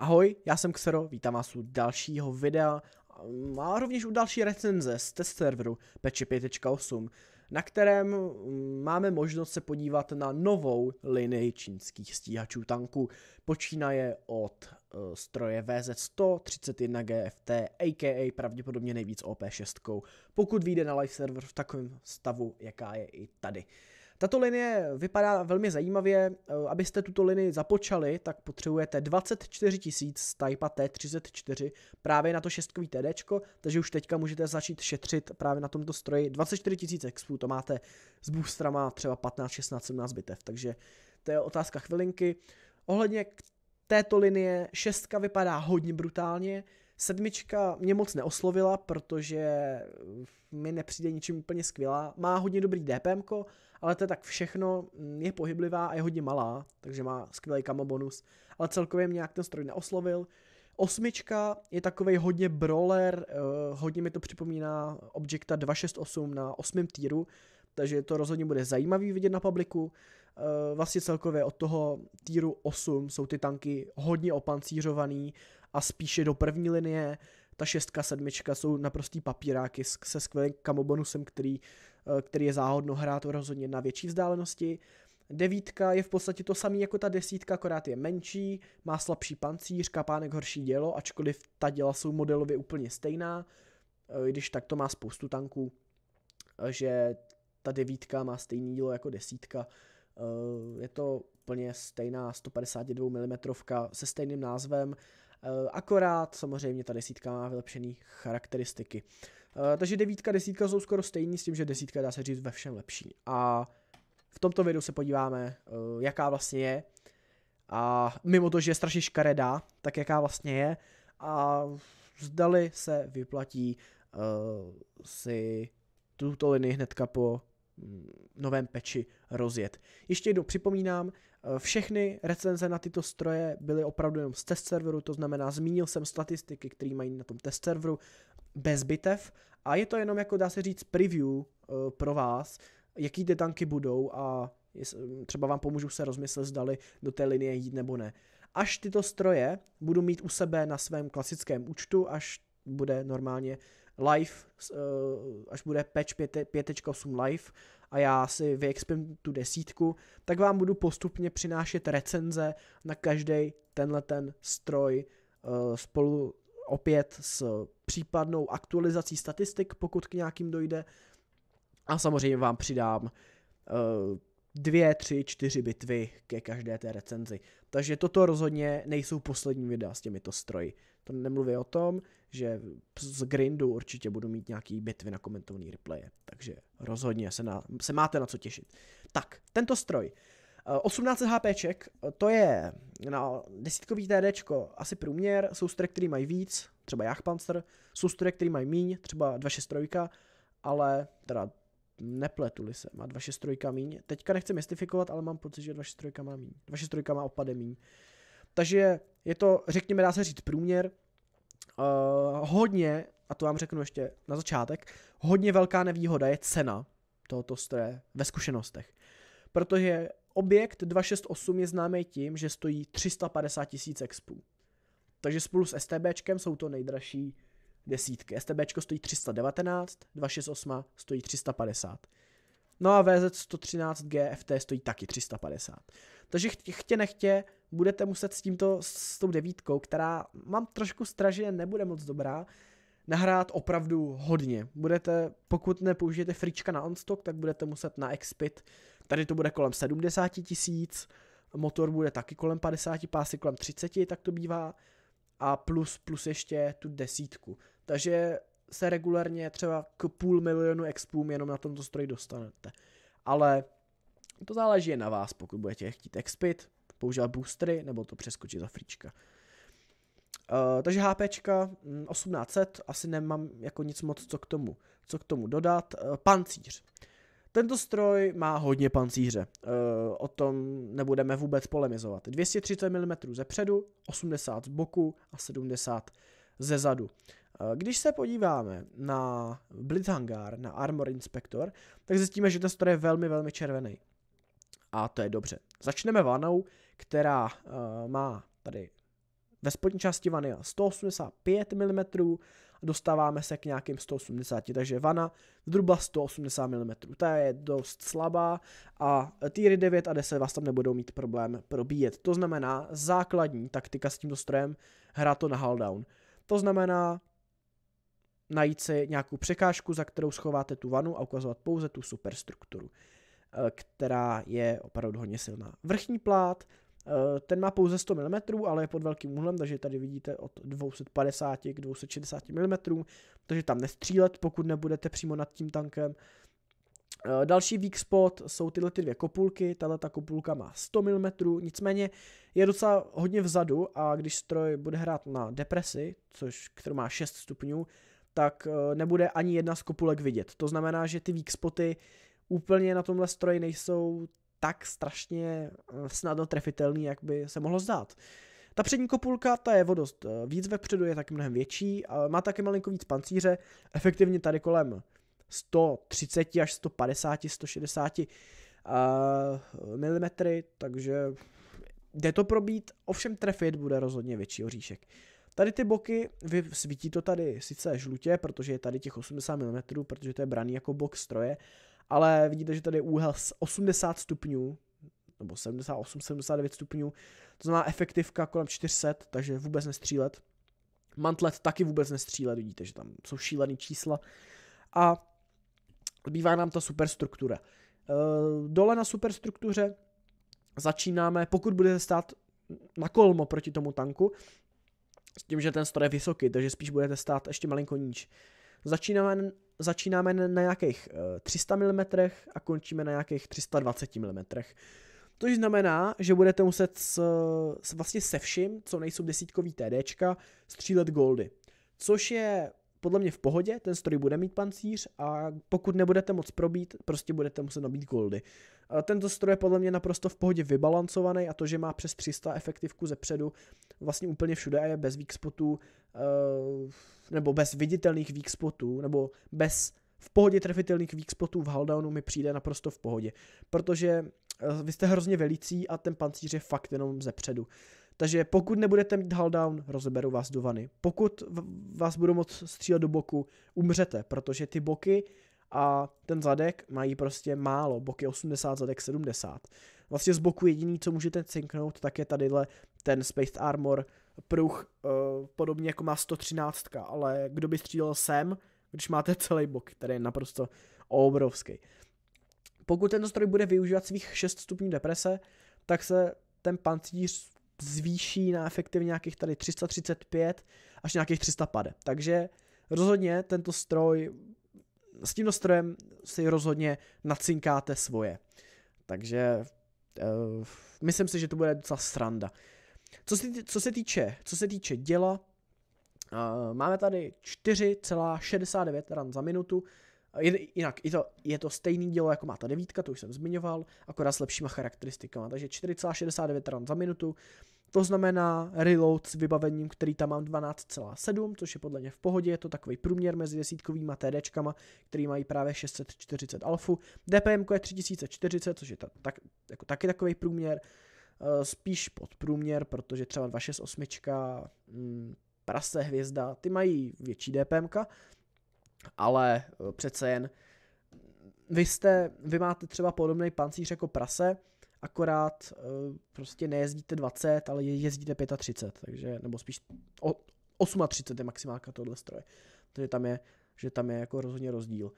Ahoj, já jsem Xero, vítám vás u dalšího videa a rovněž u další recenze z test serveru Patch 5.8, na kterém mm, máme možnost se podívat na novou linii čínských stíhačů tanků. Počínaje od uh, stroje vz 131 GFT, aka pravděpodobně nejvíc OP6, pokud vyjde na live server v takovém stavu, jaká je i tady. Uh, tato linie vypadá velmi zajímavě. Eh, abyste tuto linii započali, tak potřebujete 24 000 z Type T34 právě na to šestkový TD, takže už teďka můžete začít šetřit právě na tomto stroji. 24 000 expů, to máte s boostrama třeba 15, 16, 17 bitev, takže to je otázka chvilinky. Ohledně této linie šestka vypadá hodně brutálně, Sedmička mě moc neoslovila, protože eh, mi nepřijde ničím úplně skvělá. Má hodně dobrý DPM, ale to je tak všechno, mm, je pohyblivá a je hodně malá, takže má skvělý kamo bonus, ale celkově mě nějak ten stroj neoslovil. Osmička je takovej hodně brawler, eh, hodně mi to připomíná Objecta 268 na osmém týru, takže to rozhodně bude zajímavý vidět na publiku. Eh, vlastně celkově od toho týru 8 jsou ty tanky hodně opancířovaný a spíše do první linie, ta šestka, sedmička jsou naprostý papíráky se skvělým kamobonusem, který, eh, který je záhodno hrát rozhodně na větší vzdálenosti. Devítka je v podstatě to samé jako ta desítka, akorát je menší, má slabší pancíř, kapánek horší dělo, ačkoliv ta děla jsou modelově úplně stejná, eh, když tak to má spoustu tanků, eh, že ta devítka má stejný dílo jako desítka. Je to úplně stejná 152 mm se stejným názvem Eh, akorát samozřejmě ta desítka má vylepšený charakteristiky. Eh, takže devítka, desítka jsou skoro stejný s tím, že desítka dá se říct ve všem lepší. A v tomto videu se podíváme, eh, jaká vlastně je. A mimo to, že je strašně škaredá, tak jaká vlastně je. A zdali se vyplatí uh, si tuto linii hnedka po mm, novém peči rozjet. Ještě jednou připomínám, Eh, všechny recenze na tyto stroje byly opravdu jenom z test serveru, to znamená, zmínil jsem statistiky, které mají na tom test serveru, bez bitev a je to jenom jako dá se říct preview uh, pro vás, jaký ty tanky budou a jest, hm, třeba vám pomůžu se rozmyslet, zdali do té linie jít nebo ne. Až tyto stroje budu mít u sebe na svém klasickém účtu, až bude normálně live, eh, až bude patch 5.8 live, a já si vyexpím tu desítku, tak vám budu postupně přinášet recenze na každý tenhle ten stroj eh, spolu opět s případnou aktualizací statistik, pokud k nějakým dojde. A samozřejmě vám přidám eh, dvě, tři, čtyři bitvy ke každé té recenzi. Takže toto rozhodně nejsou poslední videa s těmito stroji. To nemluví o tom, že z grindu určitě budu mít nějaký bitvy na komentovaný replay. takže rozhodně se, na, se máte na co těšit. Tak, tento stroj. 18 eh, HPček, to je na desítkový TDčko asi průměr, jsou stroje, který mají víc, třeba Jachpanzer, jsou stroje, který mají míň, třeba 263, ale teda nepletuli se, má 263 míň. Teďka nechci mystifikovat, ale mám pocit, že 263 má míň. 263 má opade míň. Uh, takže je to, řekněme, dá se říct průměr. Uh, hodně, a to vám řeknu ještě na začátek, hodně velká nevýhoda je cena tohoto stroje ve zkušenostech. Protože objekt 268 je známý tím, že stojí 350 tisíc expů. Takže spolu s STBčkem jsou to nejdražší desítky. STBčko stojí 319, 268 stojí 350. No a VZ 113 GFT stojí taky 350. Takže chtě nechtě budete muset s tímto, s tou devítkou, která mám trošku straže, nebude moc dobrá, nahrát opravdu hodně. Budete, pokud nepoužijete frička na onstock, tak budete muset na expit. Tady to bude kolem 70 tisíc, motor bude taky kolem 50, pásy kolem 30, tak to bývá. A plus, plus ještě tu desítku. Takže se regulárně třeba k půl milionu expům jenom na tomto stroji dostanete. Ale to záleží na vás, pokud budete chtít expit, používat boostery nebo to přeskočit za frička. Uh, eh, takže HP 1800, hm, asi nemám jako nic moc co k tomu, co k tomu dodat. Uh, pancíř. Tento stroj má hodně pancíře, uh, o tom nebudeme vůbec polemizovat. 230 mm ze předu, 80 z boku a 70 ze zadu. Když se podíváme na Blitzhangar, na Armor Inspector, tak zjistíme, že ten stroj je velmi, velmi červený. A to je dobře. Začneme vanou, která eh, má tady ve spodní části vany 185 mm dostáváme se k nějakým 180, takže vana zhruba 180 mm. Ta je dost slabá a týry 9 a 10 vás tam nebudou mít problém probíjet. To znamená základní taktika s tímto strojem hra to na hulldown. To znamená najít si nějakou překážku, za kterou schováte tu vanu a ukazovat pouze tu superstrukturu, eh, která je opravdu hodně silná. Vrchní plát Eh, ten má pouze 100 mm, ale je pod velkým úhlem, takže tady vidíte od 250 k 260 mm, takže tam nestřílet, pokud nebudete přímo nad tím tankem. Eh, další weak spot jsou tyhle ty dvě kopulky, tahle ta kopulka má 100 mm, nicméně je docela hodně vzadu a když stroj bude hrát na depresi, což, kterou má 6 stupňů, tak eh, nebude ani jedna z kopulek vidět. To znamená, že ty weak spoty úplně na tomhle stroji nejsou tak strašně eh, snadno trefitelný, jak by se mohlo zdát. Ta přední kopulka, ta je vodost eh, víc vepředu, je taky mnohem větší, a má taky malinko víc pancíře, efektivně tady kolem 130 až 150, 160 uh, mm, takže jde to probít, ovšem trefit bude rozhodně větší oříšek. Tady ty boky, vy, svítí to tady sice žlutě, protože je tady těch 80 mm, protože to je braný jako bok stroje, ale vidíte, že tady je úhel 80 stupňů, nebo 78, 79 stupňů, to znamená efektivka kolem 400, takže vůbec nestřílet. Mantlet taky vůbec nestřílet, vidíte, že tam jsou šílené čísla. A zbývá nám ta superstruktura. E, dole na superstruktuře začínáme, pokud budete stát na kolmo proti tomu tanku, s tím, že ten stroj je vysoký, takže spíš budete stát ještě malinko níž. Začínáme začínáme na nějakých 300 eh, mm a končíme na nějakých 320 mm. To znamená, že budete muset s, s vlastně se vším, co nejsou desítkový TDčka, střílet goldy. Což je podle mě v pohodě, ten stroj bude mít pancíř a pokud nebudete moc probít, prostě budete muset nabít goldy. Eh, tento stroj je podle mě naprosto v pohodě vybalancovaný a to, že má přes 300 efektivku ze předu, vlastně úplně všude a je bez weak spotů, eh, nebo bez viditelných weak spotů, nebo bez v pohodě trefitelných weak spotů v Haldownu mi přijde naprosto v pohodě, protože eh, vy jste hrozně velicí a ten pancíř je fakt jenom ze předu. Takže pokud nebudete mít Haldown, rozeberu vás do vany. Pokud vás budou moc střílet do boku, umřete, protože ty boky a ten zadek mají prostě málo. Boky 80, zadek 70. Vlastně z boku jediný, co můžete cinknout, tak je tadyhle ten Space Armor pruh uh, podobně jako má 113, ale kdo by střílel sem, když máte celý bok, který je naprosto obrovský. Pokud tento stroj bude využívat svých 6 stupňů deprese, tak se ten pancíř zvýší na efektivně nějakých tady 335 až nějakých pade. Takže rozhodně tento stroj, s tímto strojem si rozhodně nacinkáte svoje. Takže uh, myslím si, že to bude docela sranda. Co se, co se, týče, co se týče děla, uh, máme tady 4,69 ran za minutu, Jinak je to, je to stejný dělo, jako má ta devítka, to už jsem zmiňoval, akorát s lepšíma charakteristikama. Takže 4,69 ran za minutu, to znamená reload s vybavením, který tam mám 12,7, což je podle mě v pohodě, je to takový průměr mezi desítkovými TDčkama, který mají právě 640 alfu. DPM je 3040, což je ta, tak, jako taky takový průměr. Eh, spíš pod průměr, protože třeba 268, mm, prase, hvězda, ty mají větší DPM, ale eh, přece jen vy, jste, vy máte třeba podobný pancíř jako prase, akorát eh, prostě nejezdíte 20, ale jezdíte 35, takže, nebo spíš 38 je maximálka tohle stroje. Takže tam je, že tam je jako rozhodně rozdíl.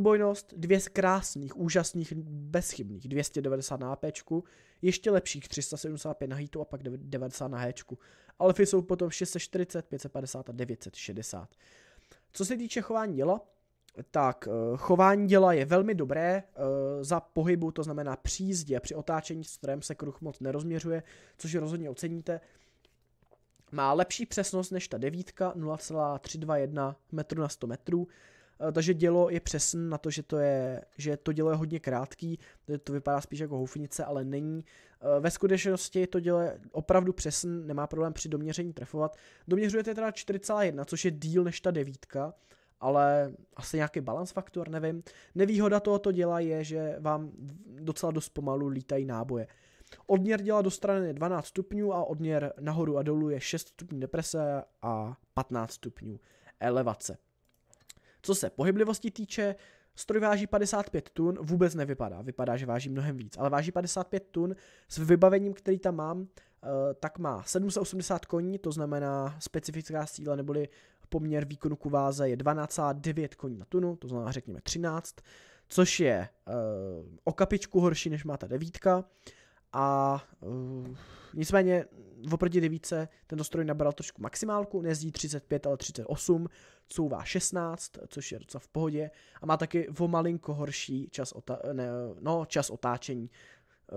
Trojbojnost, dvě z krásných, úžasných, bezchybných, 290 na AP, ještě lepších 375 na hitu a pak 90 na H. Alfy jsou potom 640, 550 a 960. Co se týče chování děla, tak eh, chování děla je velmi dobré eh, za pohybu, to znamená při jízdě, při otáčení strojem se kruh moc nerozměřuje, což rozhodně oceníte. Má lepší přesnost než ta devítka 0,321 metru na 100 metrů, Eh, takže dělo je přesné na to, že to, je, že to dělo je hodně krátký, to vypadá spíš jako houfnice, ale není. Eh, ve skutečnosti to dělo je opravdu přesné, nemá problém při doměření trefovat. Doměřujete teda 4,1, což je díl než ta devítka, ale asi nějaký balance faktor, nevím. Nevýhoda tohoto děla je, že vám docela dost pomalu lítají náboje. Odměr děla do strany je 12 stupňů a odměr nahoru a dolů je 6 stupňů deprese a 15 stupňů elevace. Co se pohyblivosti týče, stroj váží 55 tun, vůbec nevypadá, vypadá, že váží mnohem víc, ale váží 55 tun s vybavením, který tam mám, eh, tak má 780 koní, to znamená specifická síla neboli poměr výkonu ku váze je 12,9 koní na tunu, to znamená řekněme 13, což je eh, o kapičku horší než má ta devítka. A uh, nicméně oproti devíce tento stroj nabral trošku maximálku, nezdí 35, ale 38, couvá 16, což je docela v pohodě a má taky o malinko horší čas, ota- ne, no, čas otáčení,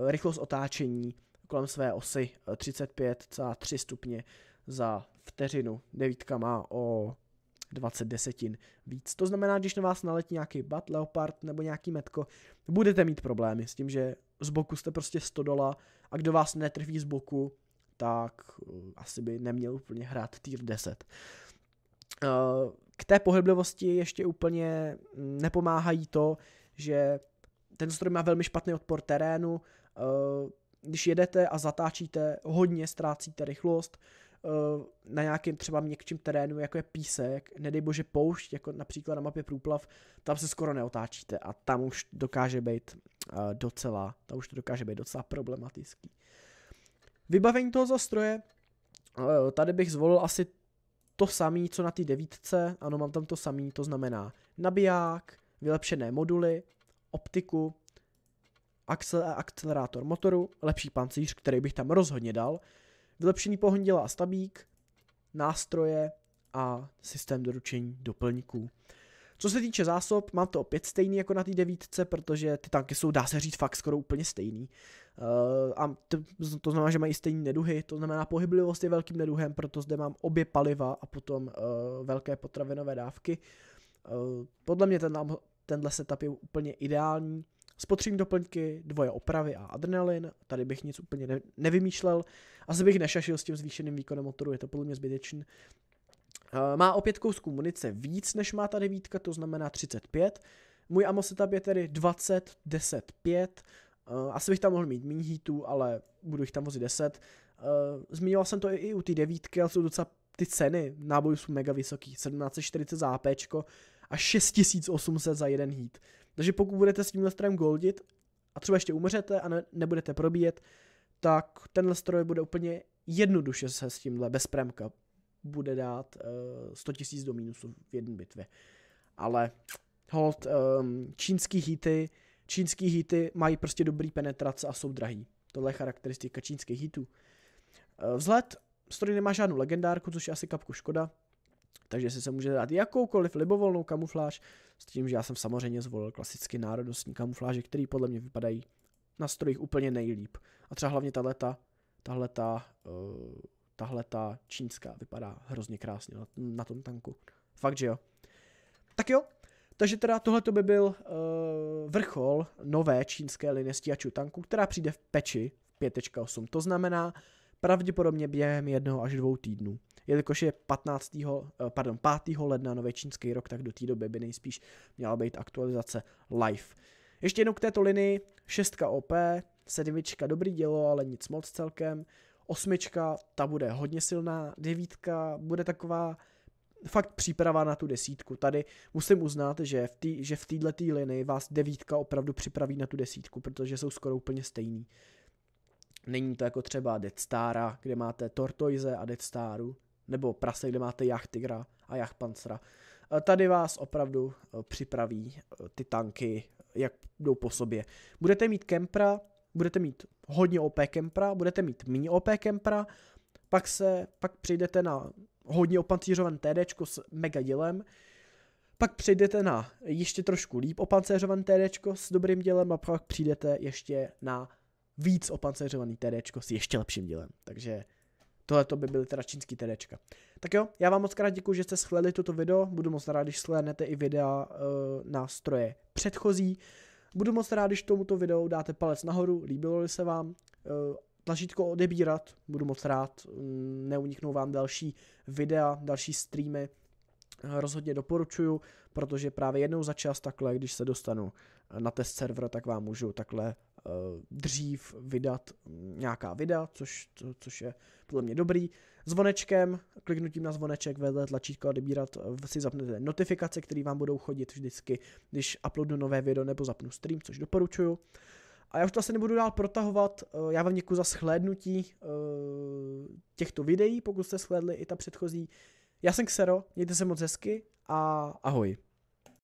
eh, rychlost otáčení kolem své osy 35,3 eh, stupně za vteřinu. Devítka má o 20 desetin víc. To znamená, když na vás naletí nějaký bat, leopard nebo nějaký metko, budete mít problémy s tím, že z boku jste prostě stodola a kdo vás netrví z boku, tak eh, asi by neměl úplně hrát tier 10. Eh, k té pohyblivosti ještě úplně mm, nepomáhají to, že ten stroj má velmi špatný odpor terénu, eh, když jedete a zatáčíte, hodně ztrácíte rychlost, Eh, na nějakém třeba měkčím terénu, jako je písek, nedej bože poušť, jako například na mapě průplav, tam se skoro neotáčíte a tam už dokáže být eh, docela, tam už to dokáže být docela problematický. Vybavení toho zastroje, eh, tady bych zvolil asi to samé, co na té devítce, ano, mám tam to samé, to znamená nabiják, vylepšené moduly, optiku, akcelerátor motoru, lepší pancíř, který bych tam rozhodně dal, vylepšený pohon dělá stabík, nástroje a systém doručení doplňků. Co se týče zásob, mám to opět stejný jako na té devítce, protože ty tanky jsou, dá se říct, fakt skoro úplně stejný. Uh, a to, to znamená, že mají stejné neduhy, to znamená pohyblivost je velkým neduhem, proto zde mám obě paliva a potom uh, velké potravinové dávky. Uh, podle mě ten, tenhle setup je úplně ideální. Spotřební doplňky, dvoje opravy a adrenalin, tady bych nic úplně ne- nevymýšlel, asi bych nešašil s tím zvýšeným výkonem motoru, je to podle mě zbytečný. Eh, má o pět kousků munice víc, než má ta devítka, to znamená 35. Můj ammo setup je tedy 20, 10, 5. Asi bych tam mohl mít méně hitů, ale budu jich tam vozit 10. Eh, Zmínil jsem to i u té devítky, ale jsou docela ty ceny nábojů jsou mega vysoký. 1740 za APčko a 6800 za jeden hit. Takže pokud budete s tímhle strojem goldit a třeba ještě umřete a ne, nebudete probíjet, tak tenhle stroj bude úplně jednoduše se s tímhle bez premka bude dát uh, 100 000 do mínusu v jedné bitvě. Ale hold, um, čínský hity, čínský hity mají prostě dobrý penetrace a jsou drahý. Tohle je charakteristika čínských hitů. Uh, vzhled, stroj nemá žádnou legendárku, což je asi kapku škoda takže si se může dát jakoukoliv libovolnou kamufláž, s tím, že já jsem samozřejmě zvolil klasicky národnostní kamufláže, které podle mě vypadají na strojích úplně nejlíp. A třeba hlavně tahleta, tahleta, uh, tahleta čínská vypadá hrozně krásně na, na tom tanku. Fakt, že jo. Tak jo, takže teda tohle by byl uh, vrchol nové čínské linie stíhačů tanku, která přijde v peči 5.8. To znamená pravděpodobně během jednoho až dvou týdnů jelikož je 15. Eh, pardon, 5. ledna nový čínský rok, tak do té doby by nejspíš měla být aktualizace live. Ještě jednou k této linii, 6 OP, 7 dobrý dělo, ale nic moc celkem, osmička, ta bude hodně silná, devítka bude taková fakt příprava na tu desítku. Tady musím uznat, že v, tý, že v tý linii vás devítka opravdu připraví na tu desítku, protože jsou skoro úplně stejný. Není to jako třeba Dead Stara, kde máte Tortoise a Dead Staru, nebo prase, kde máte jach tygra a jach pancra. Eh, tady vás opravdu eh, připraví eh, ty tanky, jak jdou po sobě. Budete mít kempra, budete mít hodně OP kempra, budete mít méně OP kempra, pak se, pak přejdete na hodně opancířovaný TD s mega dělem, pak přejdete na ještě trošku líp opancířovaný TD s dobrým dělem a pak přijdete ještě na víc opancířovaný TD s ještě lepším dělem. Takže Tohle to by byly teda čínský TDčka. Tak jo, já vám moc krát děkuji, že jste shledli toto video. Budu moc rád, když shlednete i videa e, nástroje předchozí. Budu moc rád, když tomuto videu dáte palec nahoru, líbilo se vám. E, tlačítko odebírat, budu moc rád. Mm, neuniknou vám další videa, další streamy. Eh, rozhodně doporučuju, protože právě jednou za čas takhle, když se dostanu na test server, tak vám můžu takhle Eh, dřív vydat nějaká videa, což, co, což je podle mě dobrý. Zvonečkem, kliknutím na zvoneček vedle tlačítko odebírat, eh, si zapnete notifikace, které vám budou chodit vždycky, když uploadnu nové video nebo zapnu stream, což doporučuju. A já už to asi nebudu dál protahovat, eh, já vám děkuji za shlédnutí těchto videí, pokud jste shlédli i ta předchozí. Já jsem Xero, mějte se moc hezky a ahoj.